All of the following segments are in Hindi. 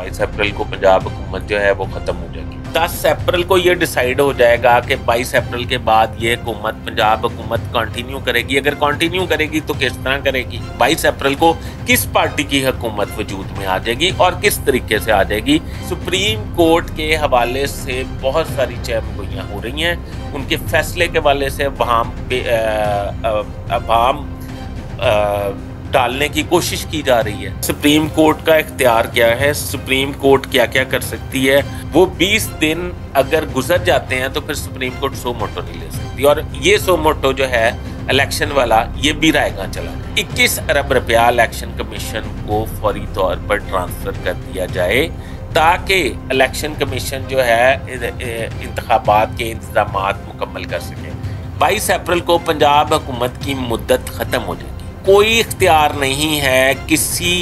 बाईस अप्रैल को पंजाब हुकूमत जो है वो ख़त्म हो जाएगी दस अप्रैल को ये डिसाइड हो जाएगा कि बाईस अप्रैल के बाद ये हुकूमत पंजाब हुकूमत कंटिन्यू करेगी अगर कंटिन्यू करेगी तो किस तरह करेगी बाईस अप्रैल को किस पार्टी की हुकूमत वजूद में आ जाएगी और किस तरीके से आ जाएगी सुप्रीम कोर्ट के हवाले से बहुत सारी चैपगोइयाँ हो रही हैं उनके फैसले के हवाले से वहाँ अवाम टालने की कोशिश की जा रही है सुप्रीम कोर्ट का इख्तियार क्या है सुप्रीम कोर्ट क्या क्या कर सकती है वो 20 दिन अगर गुजर जाते हैं तो फिर सुप्रीम कोर्ट सो मोटो नहीं ले सकती और ये सो मोटो जो है इलेक्शन वाला ये भी रायगा चला इक्कीस अरब रुपया इलेक्शन कमीशन को फौरी तौर पर ट्रांसफर कर दिया जाए ताकि इलेक्शन कमीशन जो है इंतबात के इंतजाम मुकम्मल कर सके बाईस अप्रैल को पंजाब हुकूमत की मुद्दत ख़त्म हो जाए कोई इख्तियार नहीं है किसी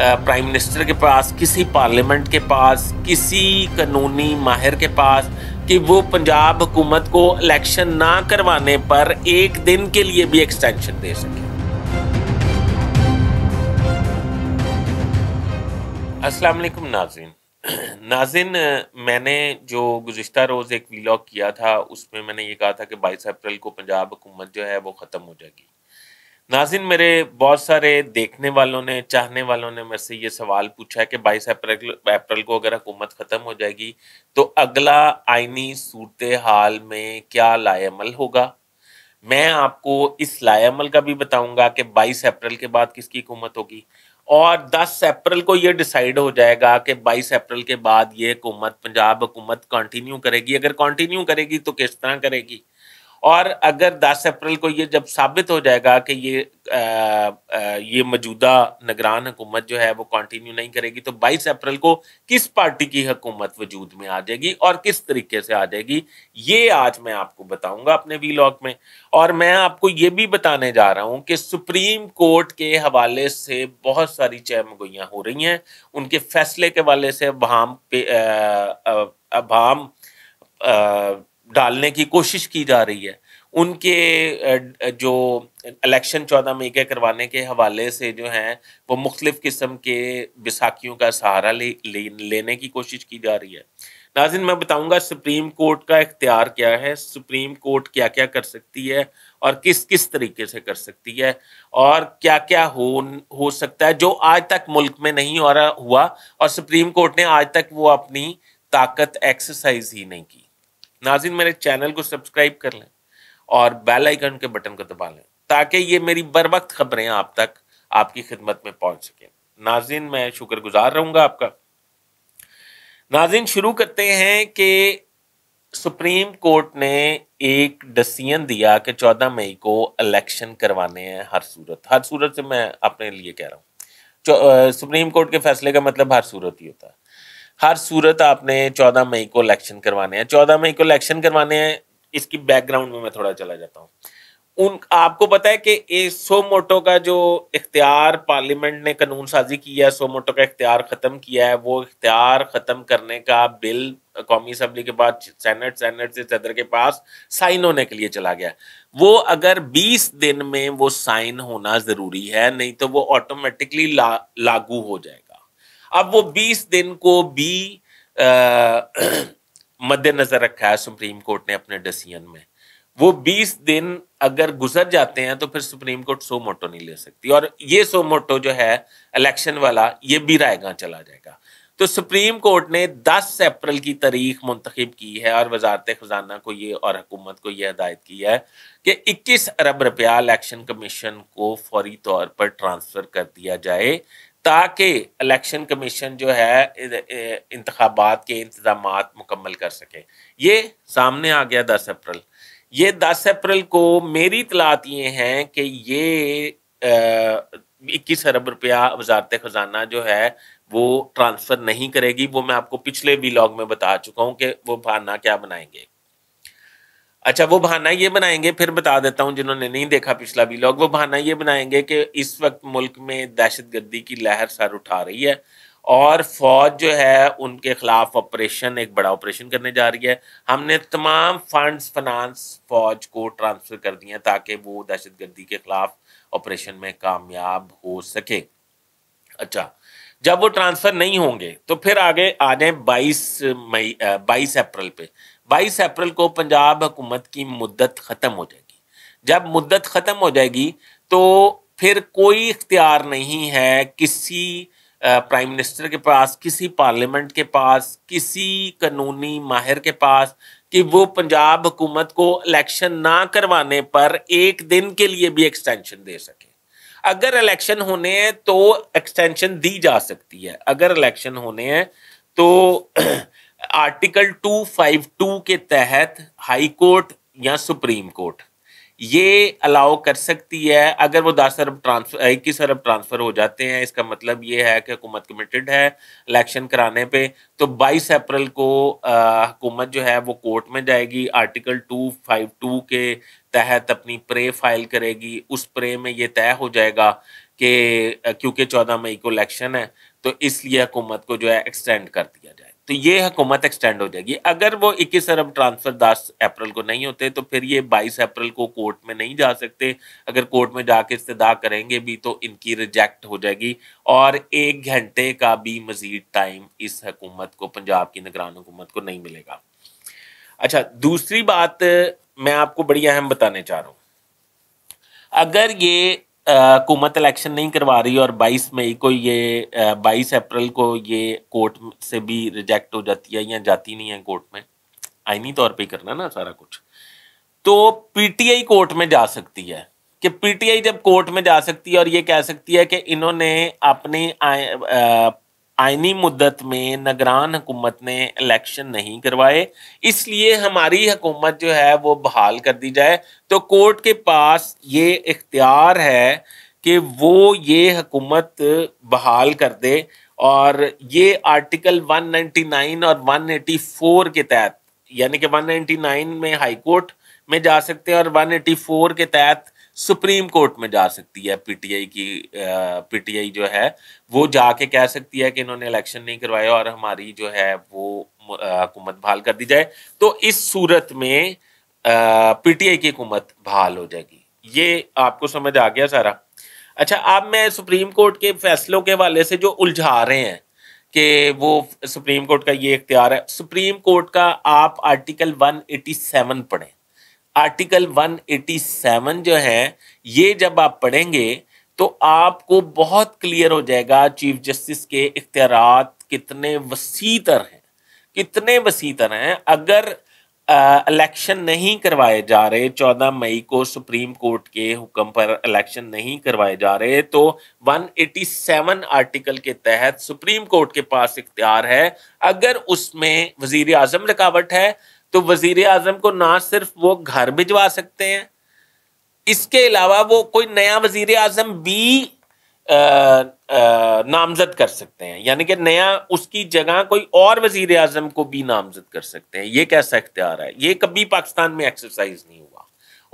प्राइम मिनिस्टर के पास किसी पार्लियामेंट के पास किसी कानूनी माहिर के पास कि वो पंजाब हुकूमत को इलेक्शन ना करवाने पर एक दिन के लिए भी एक्सटेंशन दे सके अस्सलाम वालेकुम नाजिन नाजिन मैंने जो गुज्तर रोज़ एक वीलॉग किया था उसमें मैंने ये कहा था कि बाईस अप्रैल को पंजाब हुकूमत जो है वो ख़त्म हो जाएगी नाजिन मेरे बहुत सारे देखने वालों ने चाहने वालों ने मेरे से ये सवाल पूछा है कि बाईस अप्रैल अप्रैल को अगर हुकूमत ख़त्म हो जाएगी तो अगला आइनी सूरत हाल में क्या लाएमल होगा मैं आपको इस लाएमल का भी बताऊंगा कि 22 अप्रैल के बाद किसकी हुकूमत होगी और 10 अप्रैल को ये डिसाइड हो जाएगा कि 22 अप्रैल के बाद ये हुकूमत पंजाब हुकूमत कंटिन्यू करेगी अगर कंटिन्यू करेगी तो किस तरह करेगी और अगर 10 अप्रैल को ये जब साबित हो जाएगा कि ये आ, आ, ये मौजूदा निगरान हुकूमत जो है वो कंटिन्यू नहीं करेगी तो 22 अप्रैल को किस पार्टी की हुकूमत वजूद में आ जाएगी और किस तरीके से आ जाएगी ये आज मैं आपको बताऊंगा अपने वी में और मैं आपको ये भी बताने जा रहा हूँ कि सुप्रीम कोर्ट के हवाले से बहुत सारी चयमगोइयाँ हो रही हैं उनके फैसले के हवाले से भाम पे अभाम डालने की कोशिश की जा रही है उनके जो इलेक्शन चौदह मई के करवाने के हवाले से जो हैं वो मुख्तलिफ़ किस्म के बैसाखियों का सहारा ले, ले लेने की कोशिश की जा रही है नाजिन मैं बताऊंगा सुप्रीम कोर्ट का इख्तियार क्या है सुप्रीम कोर्ट क्या क्या कर सकती है और किस किस तरीके से कर सकती है और क्या क्या हो हो सकता है जो आज तक मुल्क में नहीं हो रहा हुआ और सुप्रीम कोर्ट ने आज तक वो अपनी ताकत एक्सरसाइज ही नहीं की नाजिन मेरे चैनल को सब्सक्राइब कर लें और बेल आइकन के बटन को दबा लें ताकि ये मेरी बर वक्त खबरें आप तक आपकी खिदमत में पहुंच सकें नाजिन मैं शुक्रगुजार रहूंगा आपका नाजिन शुरू करते हैं कि सुप्रीम कोर्ट ने एक डिसीजन दिया कि 14 मई को इलेक्शन करवाने हैं हर सूरत हर सूरत से मैं अपने लिए कह रहा हूँ सुप्रीम कोर्ट के फैसले का मतलब हर सूरत ही होता है हर सूरत आपने चौदह मई को इलेक्शन करवाने हैं चौदह मई को इलेक्शन करवाने हैं इसकी बैकग्राउंड में मैं थोड़ा चला जाता हूँ उन आपको पता है कि सो मोटो का जो इख्तियार पार्लियामेंट ने कानून साजी किया है सो मोटो का इख्तियार ख़त्म किया है वो इख्तियार ख़त्म करने का बिल कौमी असम्बली के बाद सेनेट सेनेट से सदर के पास साइन होने के लिए चला गया वो अगर 20 दिन में वो साइन होना ज़रूरी है नहीं तो वो ऑटोमेटिकली ला, लागू हो जाएगा अब वो 20 दिन को भी मद्देनजर रखा है सुप्रीम कोर्ट ने अपने डिसीजन में वो 20 दिन अगर गुजर जाते हैं तो फिर सुप्रीम कोर्ट सो मोटो नहीं ले सकती और ये सो मोटो जो है इलेक्शन वाला ये भी रायगा चला जाएगा तो सुप्रीम कोर्ट ने 10 अप्रैल की तारीख मुंतखब की है और वजारत खजाना को ये और हुकूमत को ये हदायत की है कि 21 अरब रुपया इलेक्शन कमीशन को फौरी तौर पर ट्रांसफ़र कर दिया जाए ताकि इलेक्शन कमीशन जो है इंतबात के इंतजाम मुकम्मल कर सके ये सामने आ गया दस अप्रैल ये दस अप्रैल को मेरी तलात ये है कि ये इक्कीस अरब रुपया वजारत ख़जाना जो है वो ट्रांसफ़र नहीं करेगी वो मैं आपको पिछले भी लॉग में बता चुका हूँ कि वो बहाना क्या बनाएंगे अच्छा वो बहाना ये बनाएंगे फिर बता देता हूँ जिन्होंने नहीं देखा पिछला भी लोग वो बहाना ये बनाएंगे कि इस वक्त मुल्क में दहशत गर्दी की लहर सर उठा रही है और फौज जो है उनके खिलाफ ऑपरेशन एक बड़ा ऑपरेशन करने जा रही है हमने तमाम फंड्स फाइनेंस फौज को ट्रांसफ़र कर दिए ताकि वो दहशत गर्दी के खिलाफ ऑपरेशन में कामयाब हो सके अच्छा जब वो ट्रांसफ़र नहीं होंगे तो फिर आगे आ जाए बाईस मई बाईस अप्रैल पे 22 अप्रैल को पंजाब हुकूमत की मुद्दत ख़त्म हो जाएगी जब मुद्दत ख़त्म हो जाएगी तो फिर कोई इख्तियार नहीं है किसी प्राइम मिनिस्टर के पास किसी पार्लियामेंट के पास किसी कानूनी माहिर के पास कि वो पंजाब हुकूमत को इलेक्शन ना करवाने पर एक दिन के लिए भी एक्सटेंशन दे सके अगर इलेक्शन होने हैं तो एक्सटेंशन दी जा सकती है अगर इलेक्शन होने हैं तो आर्टिकल 252 के तहत हाई कोर्ट या सुप्रीम कोर्ट ये अलाउ कर सकती है अगर वो दस अरब ट्रांसफर इक्कीस अरब ट्रांसफ़र हो जाते हैं इसका मतलब ये है कि हुकूमत कमिटेड है इलेक्शन कराने पे तो 22 अप्रैल को हुकूमत जो है वो कोर्ट में जाएगी आर्टिकल 252 के तहत अपनी प्रे फाइल करेगी उस प्रे में ये तय हो जाएगा कि क्योंकि 14 मई को इलेक्शन है तो इसलिए हुकूमत को जो है एक्सटेंड कर दिया जाएगा तो ये हुकूमत एक्सटेंड हो जाएगी अगर वो 21 अरब ट्रांसफ़र दस अप्रैल को नहीं होते तो फिर ये 22 अप्रैल को कोर्ट में नहीं जा सकते अगर कोर्ट में जाके इस्तः करेंगे भी तो इनकी रिजेक्ट हो जाएगी और एक घंटे का भी मज़ीद टाइम इस हकूमत को पंजाब की निगरान हुकूमत को नहीं मिलेगा अच्छा दूसरी बात मैं आपको बड़ी अहम बताने चाह रहा हूँ अगर ये हुकूमत इलेक्शन नहीं करवा रही और 22 मई को ये 22 अप्रैल को ये कोर्ट से भी रिजेक्ट हो जाती है या जाती नहीं है कोर्ट में आईनी तौर पे करना ना सारा कुछ तो पीटीआई कोर्ट में जा सकती है कि पीटीआई जब कोर्ट में जा सकती है और ये कह सकती है कि इन्होंने अपनी आइनी मुद्दत में नगरान हुकूमत ने इलेक्शन नहीं करवाए इसलिए हमारी हुकूमत जो है वो बहाल कर दी जाए तो कोर्ट के पास ये इख्तियार है कि वो ये हुकूमत बहाल कर दे और ये आर्टिकल 199 और 184 के तहत यानी कि 199 में हाई कोर्ट में जा सकते हैं और 184 के तहत सुप्रीम कोर्ट में जा सकती है पीटीआई की पीटीआई जो है वो जाके कह सकती है कि इन्होंने इलेक्शन नहीं करवाया और हमारी जो है वो हुकूमत बहाल कर दी जाए तो इस सूरत में पीटीआई की हुकूमत बहाल हो जाएगी ये आपको समझ आ गया सारा अच्छा अब मैं सुप्रीम कोर्ट के फैसलों के हवाले से जो उलझा रहे हैं कि वो सुप्रीम कोर्ट का ये इख्तियार है सुप्रीम कोर्ट का आप आर्टिकल 187 पढ़ें आर्टिकल 187 जो है ये जब आप पढ़ेंगे तो आपको बहुत क्लियर हो जाएगा चीफ जस्टिस के इख्तियार कितने वसी तर हैं कितने वसी तर हैं अगर इलेक्शन नहीं करवाए जा रहे चौदह मई को सुप्रीम कोर्ट के हुक्म पर इलेक्शन नहीं करवाए जा रहे तो 187 आर्टिकल के तहत सुप्रीम कोर्ट के पास इख्तियार है अगर उसमें वजीर आजम रुकावट है तो वजीर आजम को ना सिर्फ वो घर भिजवा सकते हैं इसके अलावा वो कोई नया वजीर आजम भी नामजद कर सकते हैं यानी कि नया उसकी जगह कोई और वजीर आजम को भी नामजद कर सकते हैं ये कैसा इख्तियार है ये कभी पाकिस्तान में एक्सरसाइज नहीं हुआ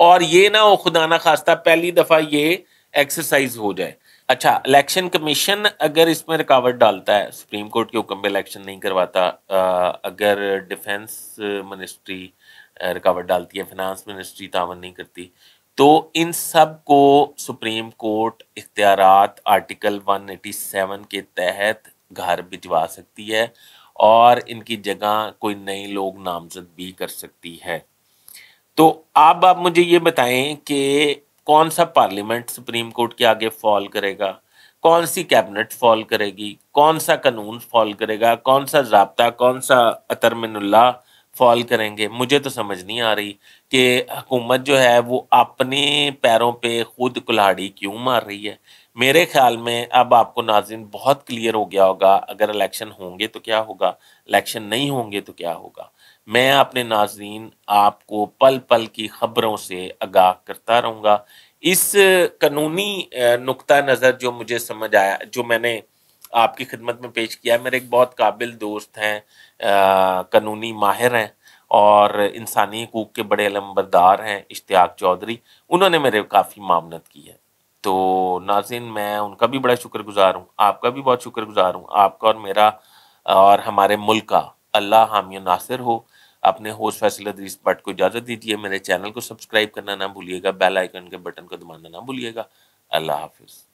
और ये ना हो खुदा ना खास्ता पहली दफ़ा ये एक्सरसाइज हो जाए अच्छा इलेक्शन कमीशन अगर इसमें रुकावट डालता है सुप्रीम कोर्ट के हुक्म पे इलेक्शन नहीं करवाता अगर डिफेंस मिनिस्ट्री रुकावट डालती है फिनांस मिनिस्ट्री तावन नहीं करती तो इन सब को सुप्रीम कोर्ट इख्तियार आर्टिकल 187 के तहत घर भिजवा सकती है और इनकी जगह कोई नए लोग नामजद भी कर सकती है तो अब आप मुझे ये बताएं कि कौन सा पार्लियामेंट सुप्रीम कोर्ट के आगे फॉल करेगा कौन सी कैबिनेट फॉल करेगी कौन सा कानून फॉल करेगा कौन सा जबता कौन सा अतरमिनल्ला फॉल करेंगे मुझे तो समझ नहीं आ रही कि हुकूमत जो है वो अपने पैरों पे खुद कुल्हाड़ी क्यों मार रही है मेरे ख्याल में अब आपको नाजिन बहुत क्लियर हो गया होगा अगर इलेक्शन होंगे तो क्या होगा इलेक्शन नहीं होंगे तो क्या होगा मैं अपने नाजरीन आपको पल पल की खबरों से आगाह करता रहूँगा इस कानूनी नुक्ता नज़र जो मुझे समझ आया जो मैंने आपकी खिदमत में पेश किया मेरे एक बहुत काबिल दोस्त हैं कानूनी माहिर हैं और इंसानी हकूक के बड़े अलमबरदार हैं इश्तियाक चौधरी उन्होंने मेरे काफ़ी मामनत की है तो नाजिन मैं उनका भी बड़ा शुक्रगुजार हूँ आपका भी बहुत शुक्रगुजार हूँ आपका और मेरा और हमारे मुल्क का अल्लाह हामी नासिर हो अपने होस्ट फैसल अदरीस भट्ट को इजाज़त दीजिए मेरे चैनल को सब्सक्राइब करना ना भूलिएगा बेल आइकन के बटन को दबाना ना भूलिएगा अल्लाह हाफिज़